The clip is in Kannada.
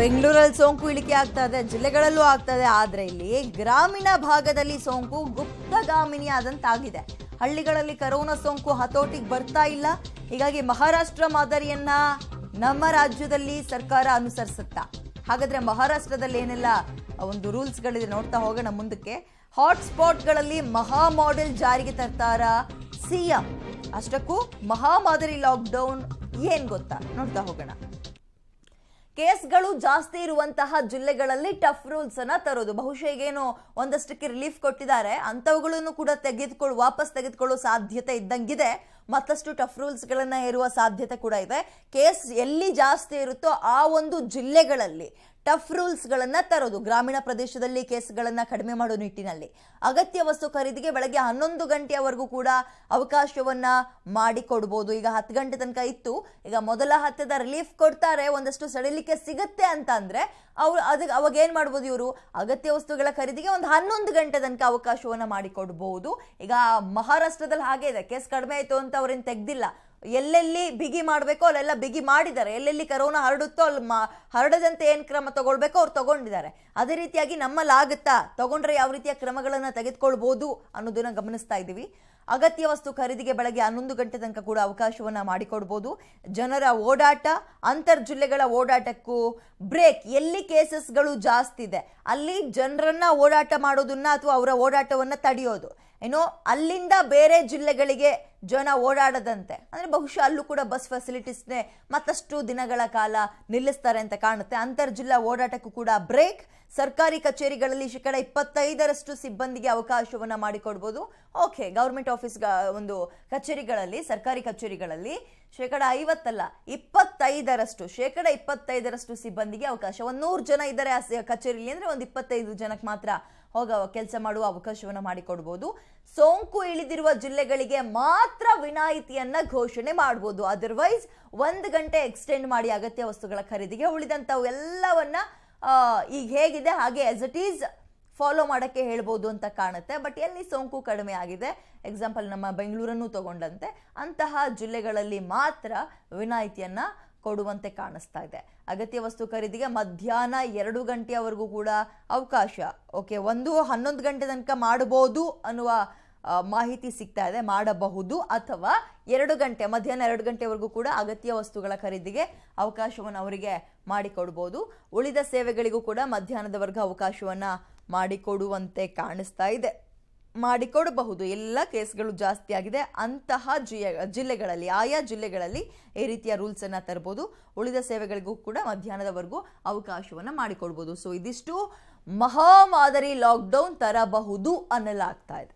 ಬೆಂಗಳೂರಲ್ಲಿ ಸೋಂಕು ಇಳಿಕೆ ಆಗ್ತಾ ಇದೆ ಜಿಲ್ಲೆಗಳಲ್ಲೂ ಆಗ್ತಾ ಇದೆ ಆದರೆ ಇಲ್ಲಿ ಗ್ರಾಮೀಣ ಭಾಗದಲ್ಲಿ ಸೋಂಕು ಗುಪ್ತಗಾಮಿನಿ ಆದಂತಾಗಿದೆ ಹಳ್ಳಿಗಳಲ್ಲಿ ಕರೋನಾ ಸೋಂಕು ಹತೋಟಿಗೆ ಬರ್ತಾ ಇಲ್ಲ ಹೀಗಾಗಿ ಮಹಾರಾಷ್ಟ್ರ ಮಾದರಿಯನ್ನ ನಮ್ಮ ರಾಜ್ಯದಲ್ಲಿ ಸರ್ಕಾರ ಅನುಸರಿಸುತ್ತಾ ಹಾಗಾದ್ರೆ ಮಹಾರಾಷ್ಟ್ರದಲ್ಲಿ ಏನೆಲ್ಲ ಒಂದು ರೂಲ್ಸ್ಗಳಿದೆ ನೋಡ್ತಾ ಹೋಗೋಣ ಮುಂದಕ್ಕೆ ಹಾಟ್ಸ್ಪಾಟ್ಗಳಲ್ಲಿ ಮಹಾ ಮಾಡೆಲ್ ಜಾರಿಗೆ ತರ್ತಾರ ಸಿಎಂ ಅಷ್ಟಕ್ಕೂ ಮಹಾ ಮಾದರಿ ಲಾಕ್ಡೌನ್ ಏನ್ ಗೊತ್ತಾ ನೋಡ್ತಾ ಹೋಗೋಣ ಕೇಸ್ಗಳು ಜಾಸ್ತಿ ಇರುವಂತಹ ಜಿಲ್ಲೆಗಳಲ್ಲಿ ಟಫ್ ರೂಲ್ಸ್ ಅನ್ನ ತರೋದು ಬಹುಶಃ ಏನೋ ಒಂದಷ್ಟಕ್ಕೆ ರಿಲೀಫ್ ಕೊಟ್ಟಿದ್ದಾರೆ ಅಂತವುಗಳನ್ನು ಕೂಡ ತೆಗೆದುಕೊಳ್ಳುವ ವಾಪಸ್ ತೆಗೆದುಕೊಳ್ಳುವ ಸಾಧ್ಯತೆ ಇದ್ದಂಗಿದೆ ಮತ್ತಷ್ಟು ಟಫ್ ರೂಲ್ಸ್ಗಳನ್ನು ಇರುವ ಸಾಧ್ಯತೆ ಕೂಡ ಇದೆ ಕೇಸ್ ಎಲ್ಲಿ ಜಾಸ್ತಿ ಇರುತ್ತೋ ಆ ಒಂದು ಜಿಲ್ಲೆಗಳಲ್ಲಿ ಟಫ್ ರೂಲ್ಸ್ಗಳನ್ನು ತರೋದು ಗ್ರಾಮೀಣ ಪ್ರದೇಶದಲ್ಲಿ ಕೇಸ್ಗಳನ್ನು ಕಡಿಮೆ ಮಾಡೋ ನಿಟ್ಟಿನಲ್ಲಿ ಅಗತ್ಯ ವಸ್ತು ಖರೀದಿಗೆ ಬೆಳಗ್ಗೆ ಹನ್ನೊಂದು ಗಂಟೆಯವರೆಗೂ ಕೂಡ ಅವಕಾಶವನ್ನು ಮಾಡಿಕೊಡ್ಬೋದು ಈಗ ಹತ್ತು ಗಂಟೆ ತನಕ ಇತ್ತು ಈಗ ಮೊದಲ ಹತ್ತದ ರಿಲೀಫ್ ಕೊಡ್ತಾರೆ ಒಂದಷ್ಟು ಸಡಿಲಿಕೆ ಸಿಗುತ್ತೆ ಅಂತ ಅಂದರೆ ಅವ್ರು ಅದಕ್ಕೆ ಅವಾಗ ಏನು ಮಾಡ್ಬೋದು ಇವರು ಅಗತ್ಯ ವಸ್ತುಗಳ ಖರೀದಿಗೆ ಒಂದು ಹನ್ನೊಂದು ಗಂಟೆ ತನಕ ಅವಕಾಶವನ್ನು ಮಾಡಿಕೊಡ್ಬೋದು ಈಗ ಮಹಾರಾಷ್ಟ್ರದಲ್ಲಿ ಹಾಗೆ ಇದೆ ಕೇಸ್ ಕಡಿಮೆ ಆಯಿತು ಅಂತ ಅವ್ರನ್ನ ತೆಗ್ದಿಲ್ಲ ಎಲ್ಲೆಲ್ಲಿ ಬಿಗಿ ಮಾಡಬೇಕೋ ಅಲ್ಲೆಲ್ಲ ಬಿಗಿ ಮಾಡಿದ್ದಾರೆ ಎಲ್ಲೆಲ್ಲಿ ಕರೋನಾ ಹರಡುತ್ತೋ ಅಲ್ಲಿ ಹರಡದಂತೆ ಏನು ಕ್ರಮ ತಗೊಳ್ಬೇಕೋ ಅವ್ರು ತಗೊಂಡಿದ್ದಾರೆ ಅದೇ ರೀತಿಯಾಗಿ ನಮ್ಮಲ್ಲಾಗುತ್ತಾ ತಗೊಂಡ್ರೆ ಯಾವ ರೀತಿಯ ಕ್ರಮಗಳನ್ನು ತೆಗೆದುಕೊಳ್ಬೋದು ಅನ್ನೋದನ್ನು ಗಮನಿಸ್ತಾ ಇದ್ದೀವಿ ಅಗತ್ಯ ವಸ್ತು ಖರೀದಿಗೆ ಬೆಳಗ್ಗೆ ಹನ್ನೊಂದು ಗಂಟೆ ತನಕ ಕೂಡ ಅವಕಾಶವನ್ನು ಮಾಡಿಕೊಡ್ಬೋದು ಜನರ ಓಡಾಟ ಅಂತರ್ ಜಿಲ್ಲೆಗಳ ಓಡಾಟಕ್ಕೂ ಬ್ರೇಕ್ ಎಲ್ಲಿ ಕೇಸಸ್ಗಳು ಜಾಸ್ತಿ ಇದೆ ಅಲ್ಲಿ ಜನರನ್ನ ಓಡಾಟ ಮಾಡೋದನ್ನ ಅಥವಾ ಅವರ ಓಡಾಟವನ್ನು ತಡೆಯೋದು ಏನೋ ಅಲ್ಲಿಂದ ಬೇರೆ ಜಿಲ್ಲೆಗಳಿಗೆ ಜನ ಓಡಾಡದಂತೆ ಅಂದರೆ ಬಹುಶಃ ಅಲ್ಲೂ ಕೂಡ ಬಸ್ ಫೆಸಿಲಿಟೀಸ್ನೇ ಮತ್ತಷ್ಟು ದಿನಗಳ ಕಾಲ ನಿಲ್ಲಿಸ್ತಾರೆ ಅಂತ ಕಾಣುತ್ತೆ ಅಂತರ್ ಜಿಲ್ಲಾ ಓಡಾಟಕ್ಕೂ ಕೂಡ ಬ್ರೇಕ್ ಸರ್ಕಾರಿ ಕಚೇರಿಗಳಲ್ಲಿ ಶೇಕಡ ಇಪ್ಪತ್ತೈದರಷ್ಟು ಸಿಬ್ಬಂದಿಗೆ ಅವಕಾಶವನ್ನು ಮಾಡಿಕೊಡ್ಬೋದು ಓಕೆ ಗೌರ್ಮೆಂಟ್ ಆಫೀಸ್ ಒಂದು ಕಚೇರಿಗಳಲ್ಲಿ ಸರ್ಕಾರಿ ಕಚೇರಿಗಳಲ್ಲಿ ಶೇಕಡ ಐವತ್ತಲ್ಲ ಇಪ್ಪತ್ತೈದರಷ್ಟು ಶೇಕಡ ಇಪ್ಪತ್ತೈದರಷ್ಟು ಸಿಬ್ಬಂದಿಗೆ ಅವಕಾಶ ಒಂದು ನೂರು ಜನ ಇದ್ದಾರೆ ಆ ಕಚೇರಿಯಲ್ಲಿ ಅಂದರೆ ಒಂದು ಇಪ್ಪತ್ತೈದು ಜನಕ್ಕೆ ಮಾತ್ರ ಹೋಗ ಕೆಲಸ ಮಾಡುವ ಅವಕಾಶವನ್ನು ಮಾಡಿಕೊಡ್ಬೋದು ಸೋಂಕು ಇಳಿದಿರುವ ಜಿಲ್ಲೆಗಳಿಗೆ ಮಾತ್ರ ವಿನಾಯಿತಿಯನ್ನ ಘೋಷಣೆ ಮಾಡ್ಬೋದು ಅದರ್ವೈಸ್ ಒಂದು ಗಂಟೆ ಎಕ್ಸ್ಟೆಂಡ್ ಮಾಡಿ ಅಗತ್ಯ ವಸ್ತುಗಳ ಖರೀದಿಗೆ ಉಳಿದಂಥವು ಎಲ್ಲವನ್ನ ಈಗ ಹೇಗಿದೆ ಹಾಗೆ ಆಸ್ ಇಟ್ ಈಸ್ ಫಾಲೋ ಮಾಡೋಕ್ಕೆ ಹೇಳ್ಬೋದು ಅಂತ ಕಾಣುತ್ತೆ ಬಟ್ ಎಲ್ಲಿ ಸೋಂಕು ಕಡಿಮೆ ಆಗಿದೆ ಎಕ್ಸಾಂಪಲ್ ನಮ್ಮ ಬೆಂಗಳೂರನ್ನು ತಗೊಂಡಂತೆ ಅಂತಹ ಜಿಲ್ಲೆಗಳಲ್ಲಿ ಮಾತ್ರ ವಿನಾಯಿತಿಯನ್ನು ಕೊಡುವಂತೆ ಕಾಣಿಸ್ತಾ ಇದೆ ಅಗತ್ಯ ವಸ್ತು ಖರೀದಿಗೆ ಮಧ್ಯಾಹ್ನ ಎರಡು ಗಂಟೆಯವರೆಗೂ ಕೂಡ ಅವಕಾಶ ಓಕೆ ಒಂದು ಹನ್ನೊಂದು ಗಂಟೆ ತನಕ ಮಾಡಬಹುದು ಅನ್ನುವ ಮಾಹಿತಿ ಸಿಗ್ತಾ ಇದೆ ಮಾಡಬಹುದು ಅಥವಾ ಎರಡು ಗಂಟೆ ಮಧ್ಯಾಹ್ನ ಎರಡು ಗಂಟೆವರೆಗೂ ಕೂಡ ಅಗತ್ಯ ವಸ್ತುಗಳ ಖರೀದಿಗೆ ಅವಕಾಶವನ್ನು ಅವರಿಗೆ ಮಾಡಿಕೊಡ್ಬೋದು ಉಳಿದ ಸೇವೆಗಳಿಗೂ ಕೂಡ ಮಧ್ಯಾಹ್ನದವರೆಗೂ ಅವಕಾಶವನ್ನು ಮಾಡಿಕೊಡುವಂತೆ ಕಾಣಿಸ್ತಾ ಇದೆ ಮಾಡಿಕೊಡಬಹುದು ಎಲ್ಲ ಕೇಸ್ಗಳು ಜಾಸ್ತಿ ಆಗಿದೆ ಅಂತಹ ಜಿಯ ಜಿಲ್ಲೆಗಳಲ್ಲಿ ಆಯಾ ಜಿಲ್ಲೆಗಳಲ್ಲಿ ಈ ರೀತಿಯ ರೂಲ್ಸನ್ನು ತರ್ಬೋದು ಉಳಿದ ಸೇವೆಗಳಿಗೂ ಕೂಡ ಮಧ್ಯಾಹ್ನದವರೆಗೂ ಅವಕಾಶವನ್ನು ಮಾಡಿಕೊಡ್ಬೋದು ಸೊ ಇದಿಷ್ಟು ಮಹಾ ಮಾದರಿ ಲಾಕ್ಡೌನ್ ತರಬಹುದು ಅನ್ನಲಾಗ್ತಾ ಇದೆ